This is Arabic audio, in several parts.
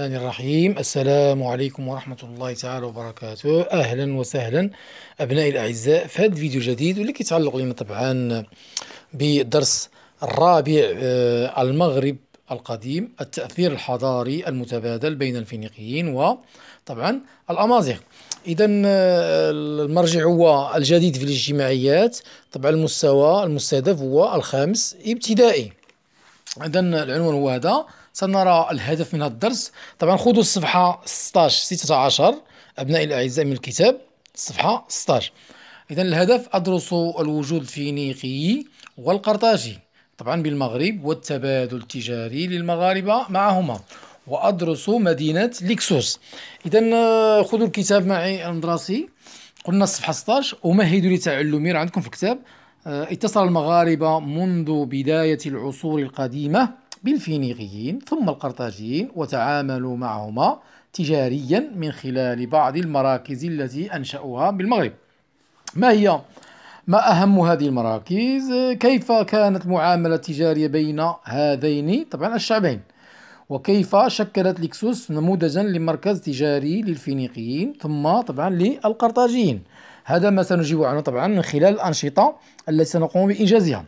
الرحمن الرحيم السلام عليكم ورحمة الله تعالى وبركاته أهلا وسهلا أبنائي الأعزاء في هذا الفيديو الجديد واللي كيتعلق لنا طبعا بالدرس الرابع آه، المغرب القديم التأثير الحضاري المتبادل بين الفينيقيين وطبعا الأمازيغ إذا آه، المرجع هو الجديد في الاجتماعيات طبعا المستوى المستهدف هو الخامس ابتدائي إذا العنوان هو هذا سنرى الهدف من هذا الدرس طبعا خذوا الصفحة 16 16 أبنائي الأعزاء من الكتاب الصفحة 16 إذا الهدف أدرس الوجود الفينيقي والقرطاجي طبعا بالمغرب والتبادل التجاري للمغاربة معهما وأدرس مدينة ليكسوس إذا آه، خذوا الكتاب معي المدرسي قلنا الصفحة 16 أمهد لتعلمي راه عندكم في الكتاب آه، اتصل المغاربة منذ بداية العصور القديمة بالفينيقيين ثم القرطاجيين وتعاملوا معهما تجاريا من خلال بعض المراكز التي أنشأوها بالمغرب ما هي ما أهم هذه المراكز كيف كانت المعاملة التجارية بين هذين طبعا الشعبين وكيف شكلت لكسوس نموذجا لمركز تجاري للفينيقيين ثم طبعا للقرطاجيين هذا ما سنجيب عنه طبعا من خلال الأنشطة التي سنقوم بإنجازها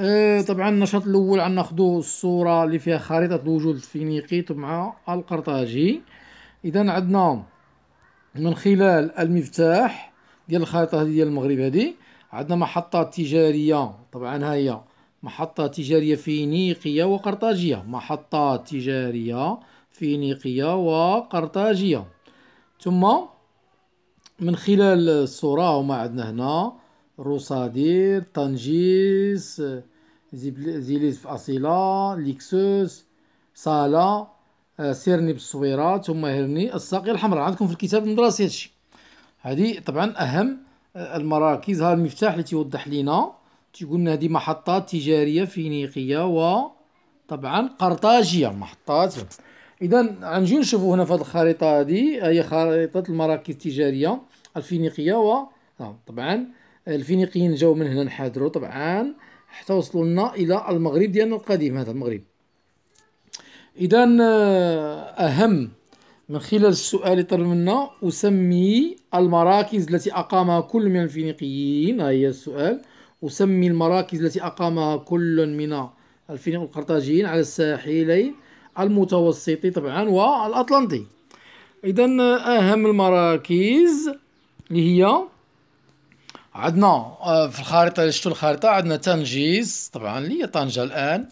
آه، طبعا النشاط الاول عندنا الصوره اللي فيها خريطه الوجود الفينيقي مع القرطاجي اذا عندنا من خلال المفتاح ديال الخريطه هذه ديال المغرب هذه عندنا محطه تجاريه طبعا ها هي محطه تجاريه فينيقيه وقرطاجيه محطه تجاريه فينيقيه وقرطاجيه ثم من خلال الصوره وما عندنا هنا روسادير طنجيس زيليز في أصيلة ليكسوس صالة سيرني بالصويرة ثم هرني الساقية الحمراء عندكم في الكتاب المدرسي هادشي هادي طبعا أهم eh, المراكز ها المفتاح اللي تيوضح لينا تيقول لنا هذه محطات تجارية فينيقية و طبعا قرطاجية محطات اذا غنجيو نشوفو هنا في هاد الخريطه هادي هي خريطه المراكز التجاريه الفينيقيه و طبعا الفينيقيين جاو من هنا انحدروا طبعا حتى وصلوا لنا الى المغرب ديالنا القديم هذا المغرب اذا آه، اهم من خلال السؤال اللي طلب منا اسمي المراكز التي اقامها كل من الفينيقيين ها هي السؤال اسمي المراكز التي اقامها كل من الفينيق القرطاجيين على الساحلين المتوسطي طبعا والاطلنطي اذا آه، اهم المراكز اللي هي عندنا آه، في الخارطه شتو الخارطه عندنا تنجيز طبعا اللي هي طنجه الان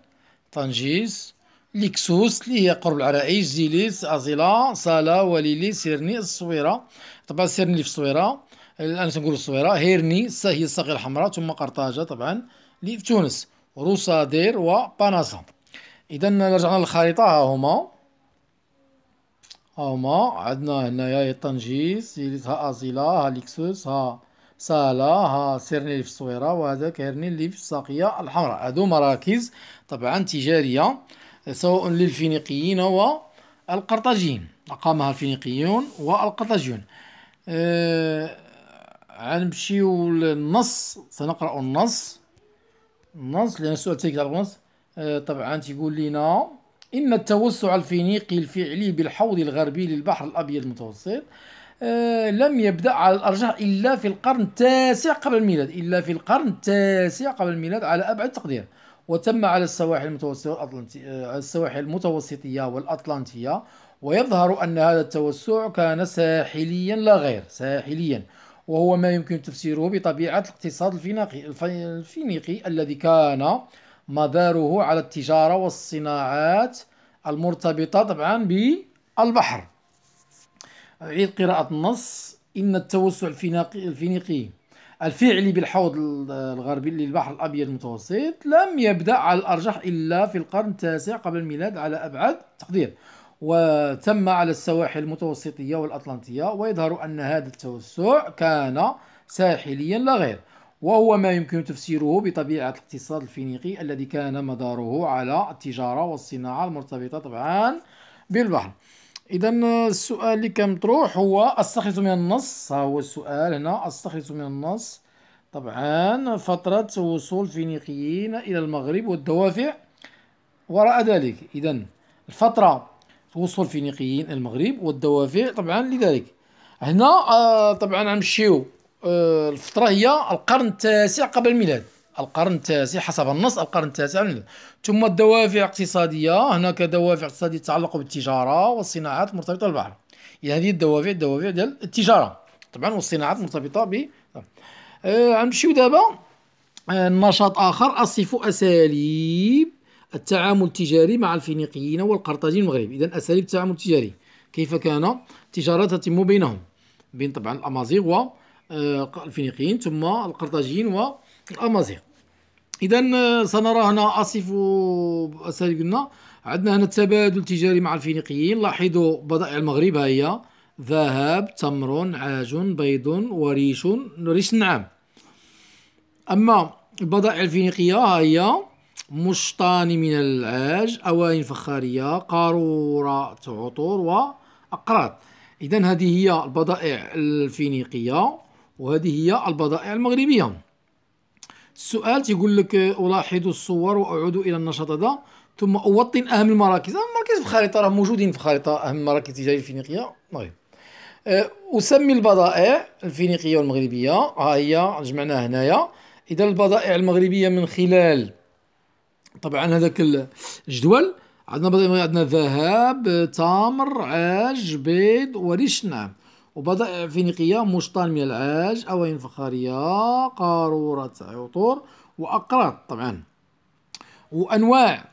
تنجيز ليكسوس اللي هي قرب العرائش زيليس ازيلا سالا وليلي سيرني الصويره طبعا سيرني في الصويره الان تنقولوا الصويره هيرني هي الصغيره الحمراء ثم قرطاجه طبعا اللي في تونس روسادير وبناسا اذا رجعنا للخريطه ها هما ها هما عندنا هنايا طنجيز زيليس ها ازيلا ها ليكسوس ها سالا ها سيرني اللي في الصويرة وهذا كيرني اللي في الساقية الحمراء هادو مراكز طبعا تجارية سواء للفينيقيين والقرطاجيين أقامها الفينيقيون والقرطاجيون أه غنمشيو للنص سنقرأ النص النص لأن السؤال تيك على النص أه طبعا تيقول لنا إن التوسع الفينيقي الفعلي بالحوض الغربي للبحر الأبيض المتوسط آه، لم يبدأ على الأرجح إلا في القرن التاسع قبل الميلاد إلا في القرن التاسع قبل الميلاد على أبعد تقدير وتم على السواحل المتوسطية والأطلنطية آه، السواحل المتوسطية والأطلنطية ويظهر أن هذا التوسع كان ساحليا لا غير ساحليا وهو ما يمكن تفسيره بطبيعة الاقتصاد الفينيقي, الفينيقي الذي كان مداره على التجارة والصناعات المرتبطة طبعا بالبحر أعيد قراءة النص إن التوسع الفينيقي الفعلي بالحوض الغربي للبحر الأبيض المتوسط لم يبدأ على الأرجح إلا في القرن التاسع قبل الميلاد على أبعد تقدير وتم على السواحل المتوسطية والأطلنطية ويظهر أن هذا التوسع كان ساحليا لا غير وهو ما يمكن تفسيره بطبيعة الاقتصاد الفينيقي الذي كان مداره على التجارة والصناعة المرتبطة طبعا بالبحر اذا السؤال اللي كان مطروح هو استخلص من النص ها هو السؤال هنا استخلص من النص طبعا فترة وصول الفينيقيين الى المغرب والدوافع وراء ذلك اذا الفترة وصول الفينيقيين المغرب والدوافع طبعا لذلك هنا آه طبعا غنمشيو آه الفترة هي القرن التاسع قبل الميلاد القرن التاسع حسب النص القرن التاسع ثم الدوافع الاقتصادية هناك دوافع اقتصادية تتعلق بالتجارة والصناعات المرتبطة بالبحر إذا يعني هذه الدوافع الدوافع ديال التجارة طبعا والصناعات المرتبطة ب آه، غنمشيو آه دابا آه نشاط آخر أصف أساليب التعامل التجاري مع الفينيقيين والقرطاجيين المغرب إذا أساليب التعامل التجاري كيف كان التجارة تتم بينهم بين طبعا الأمازيغ والفينيقيين آه، ثم القرطاجيين و الامازيغ اذا آه، سنرى هنا اصف اساليب قلنا عندنا هنا التبادل التجاري مع الفينيقيين لاحظوا بضائع المغرب ها هي ذهب تمر عاج بيض وريش ريش النعام اما البضائع الفينيقيه ها هي مشطان من العاج اواني فخاريه قاروره عطور واقراط اذا هذه هي البضائع الفينيقيه وهذه هي البضائع المغربيه السؤال تيقول لك الاحظ الصور واعود الى النشاط هذا ثم اوطن اهم المراكز اهم المراكز في الخريطه راه موجودين في الخريطه اهم المراكز التجاريه الفينيقيه المغرب طيب. أه، اسمي البضائع الفينيقيه والمغربيه ها هي جمعناها هنايا اذا البضائع المغربيه من خلال طبعا هذاك الجدول عندنا عندنا ذهب تمر عاج بيض وريش نعم وبضائع فينيقية مشطان من العاج أوين فخارية قارورة عطور وأقراط طبعا وأنواع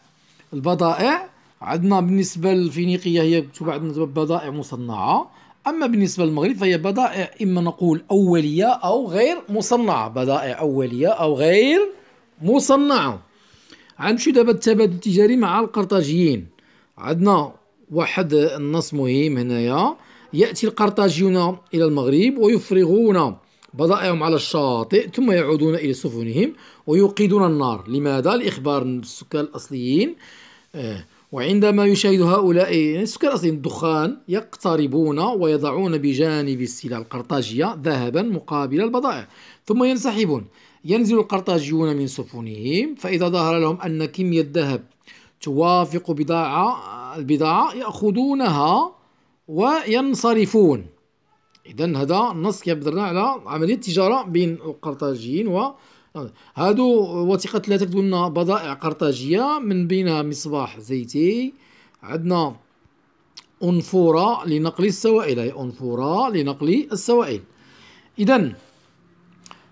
البضائع عندنا بالنسبة للفينيقية هي تباع عندنا بضائع مصنعة أما بالنسبة للمغرب فهي بضائع إما نقول أولية أو غير مصنعة بضائع أولية أو غير مصنعة غنمشيو دابا التبادل التجاري مع القرطاجيين عندنا واحد النص مهم هنايا يأتي القرطاجيون إلى المغرب ويفرغون بضائعهم على الشاطئ ثم يعودون إلى سفنهم ويوقدون النار لماذا؟ لإخبار السكان الأصليين آه، وعندما يشاهد هؤلاء السكان الأصليين الدخان يقتربون ويضعون بجانب السلع القرطاجية ذهبا مقابل البضائع ثم ينسحبون ينزل القرطاجيون من سفنهم فإذا ظهر لهم أن كمية الذهب توافق بضاعة البضاعة يأخذونها وينصرفون إذا هذا النص كيهضرنا على عملية التجاره بين القرطاجيين و هادو وثيقة ثلاثة كتقول لنا بضائع قرطاجية من بينها مصباح زيتي عندنا أنفورة لنقل السوائل أي أنفورة لنقل السوائل إذا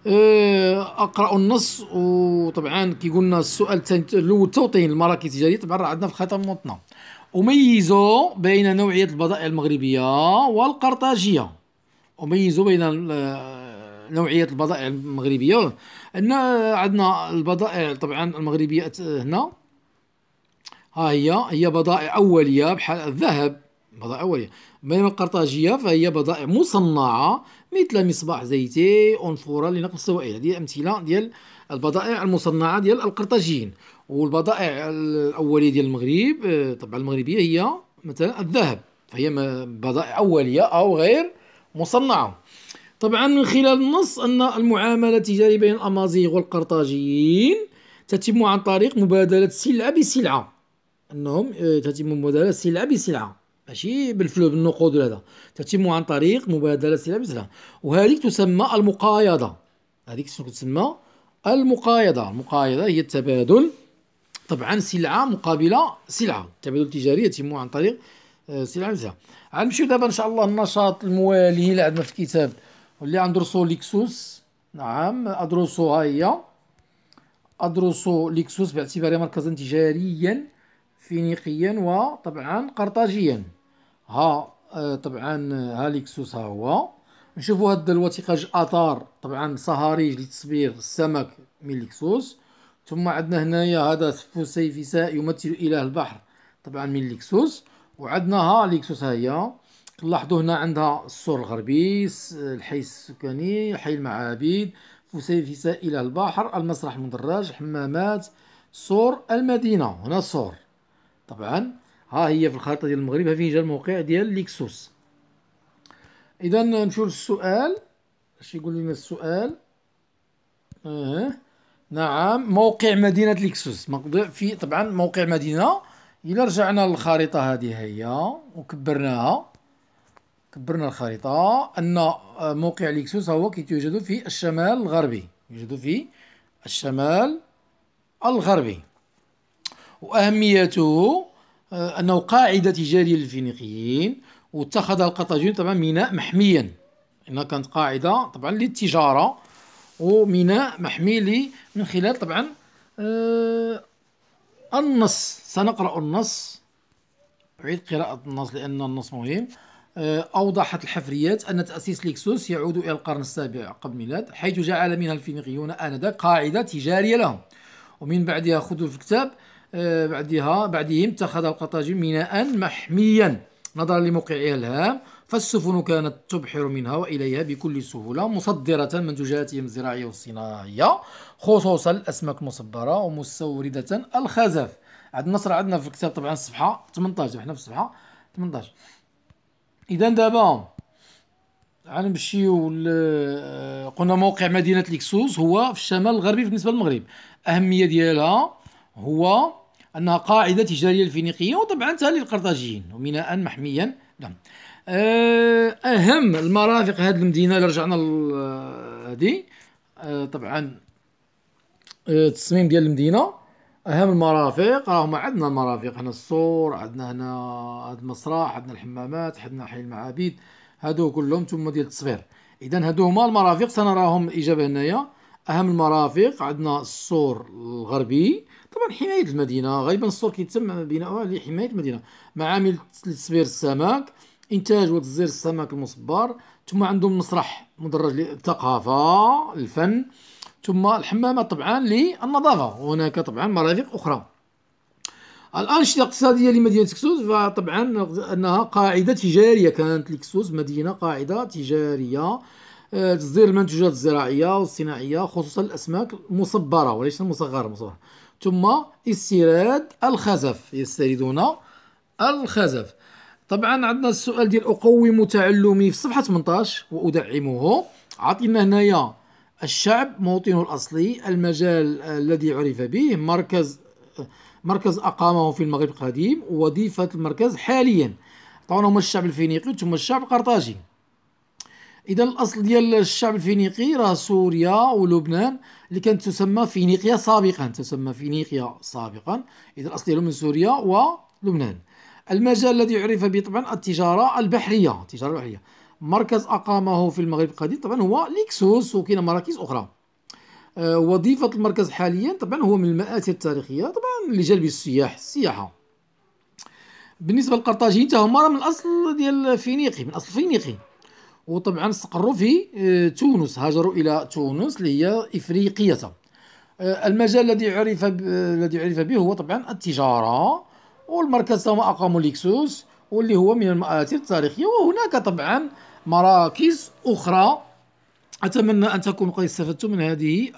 آه، اقرا النص وطبعا كي لنا السؤال الاول توطين المراكز التجاريه طبعا راه عندنا في الخطه الموطنه أميز بين نوعية البضائع المغربية والقرطاجية أميز بين نوعية البضائع المغربية أن عندنا البضائع طبعا المغربية هنا ها هي هي بضائع أولية بحال الذهب بضائع أولية بينما القرطاجية فهي بضائع مصنعة مثل مصباح زيتي أنفورة لنقل السوائل هذه أمثلة ديال البضائع المصنعة ديال القرطاجيين والبضائع الأولية ديال المغرب آه، طبعا المغربية هي مثلا الذهب فهي بضائع أولية أو غير مصنعة طبعا من خلال النص أن المعاملة التجارية بين الأمازيغ والقرطاجيين تتم عن طريق مبادلة سلعة بسلعة أنهم آه، تتم مبادلة سلعة بسلعة ماشي بالفلو بالنقود ولا هذا تتم عن طريق مبادله سلع بسلع وهذيك تسمى المقايضه هذيك شنو تسمى المقايضه المقايضه هي التبادل طبعا سلعه مقابل سلعه التبادل التجاري يتم عن طريق آه، سلعه بسلع غنمشيو دابا ان شاء الله النشاط الموالي اللي عندنا في الكتاب واللي غندرسو ليكسوس نعم ادرسو ها هي ادرسو ليكسوس باعتبارها مركزا تجاريا فينيقيا وطبعا قرطاجيا ها آه، طبعا آه، هاليكسوس ها هو نشوفوا هاد الوثيقه اثار طبعا صهاريج لتصبير السمك من ليكسوس ثم عندنا هنايا هذا فسيفساء يمثل اله البحر طبعا من ليكسوس وعندنا ها ليكسوس ها هي لاحظوا هنا عندها السور الغربي الحي السكاني حي المعابد فسيفساء اله البحر المسرح المدرج حمامات سور المدينه هنا سور طبعا ها هي في الخريطه ديال المغرب ها فين جا الموقع ديال ليكسوس اذا نمشيو للسؤال اش يقول لنا السؤال اه نعم موقع مدينه ليكسوس في طبعا موقع مدينه الا رجعنا للخريطه هذه هي وكبرناها كبرنا الخريطه ان موقع ليكسوس هو يوجد في الشمال الغربي يوجد في الشمال الغربي واهميته آه، أنه قاعدة تجارية للفينيقيين واتخذ القرطاجيون طبعا ميناء محميا إنها كانت قاعدة طبعا للتجارة وميناء محمي لي من خلال طبعا آه النص سنقرأ النص أعيد قراءة النص لأن النص مهم آه أوضحت الحفريات أن تأسيس ليكسوس يعود إلى القرن السابع قبل الميلاد حيث جعل منها الفينيقيون آنذاك قاعدة تجارية لهم ومن بعدها خذوا في الكتاب آه، بعدها بعدهم اتخذ القطاج ميناء محميا نظرا لموقعها الهام فالسفن كانت تبحر منها وإليها بكل سهولة مصدرة منتوجاتهم الزراعية والصناعية خصوصا الأسماك المصبرة ومستوردة الخزف عندنا النصر عندنا في الكتاب طبعا الصفحة 18 احنا في الصفحة 18 إذا دابا غنمشيو آه، قلنا موقع مدينة لكسوس هو في الشمال الغربي بالنسبة للمغرب أهمية ديالها هو أنها قاعدة تجارية الفينيقية وطبعا تالي القرطاجيين وميناء محميا نعم آه، أهم المرافق هذه المدينة اللي رجعنا آه، هذه آه، طبعا التصميم ديال المدينة أهم المرافق راهما عندنا المرافق هنا السور عندنا هنا هذا المسرح عندنا الحمامات عندنا حي المعابد هادو كلهم ثم ديال التصوير إذا هادو هما المرافق سنراهم الإجابة هنايا اهم المرافق عندنا السور الغربي طبعا حمايه المدينه غالبا السور كيتم بناؤها لحمايه المدينه معامل تصبير السمك انتاج وتصدير السمك المصبر ثم عندهم مسرح مدرج للثقافه الفن ثم الحمامه طبعا للنظافه وهناك طبعا مرافق اخرى الانشطه الاقتصاديه لمدينه كسوس فطبعا انها قاعده تجاريه كانت لكسوس مدينه قاعده تجاريه آه، تصدير المنتوجات الزراعيه والصناعيه خصوصا الاسماك المصبره وليس المصغره مصبره ثم استيراد الخزف يستيردون الخزف طبعا عندنا السؤال ديال اقوم تعلمي في صفحه 18 وادعمه عطينا هنايا الشعب موطنه الاصلي المجال الذي عرف به مركز مركز اقامه في المغرب القديم ووظيفه المركز حاليا طبعا هما الشعب الفينيقي ثم الشعب القرطاجي اذا الاصل ديال الشعب الفينيقي راه سوريا ولبنان اللي كانت تسمى فينيقيا سابقا تسمى فينيقيا سابقا اذا الاصل ديالهم من سوريا ولبنان المجال الذي عرف به طبعا التجاره البحريه التجاره البحريه مركز اقامه في المغرب القديم طبعا هو ليكسوس وكاين مراكز اخرى آه، وظيفه المركز حاليا طبعا هو من المآسي التاريخيه طبعا لجلب السياح السياحه بالنسبه للقرطاجيين تاهما هما من الاصل ديال فينيقي من اصل فينيقي وطبعا استقروا في آه، تونس هاجروا الى تونس اللي هي افريقيه آه، المجال الذي عرف الذي عرف به هو طبعا التجاره والمركز ثم اقاموا ليكسوس واللي هو من المآثر التاريخيه وهناك طبعا مراكز اخرى اتمنى ان تكونوا قد استفدتم من هذه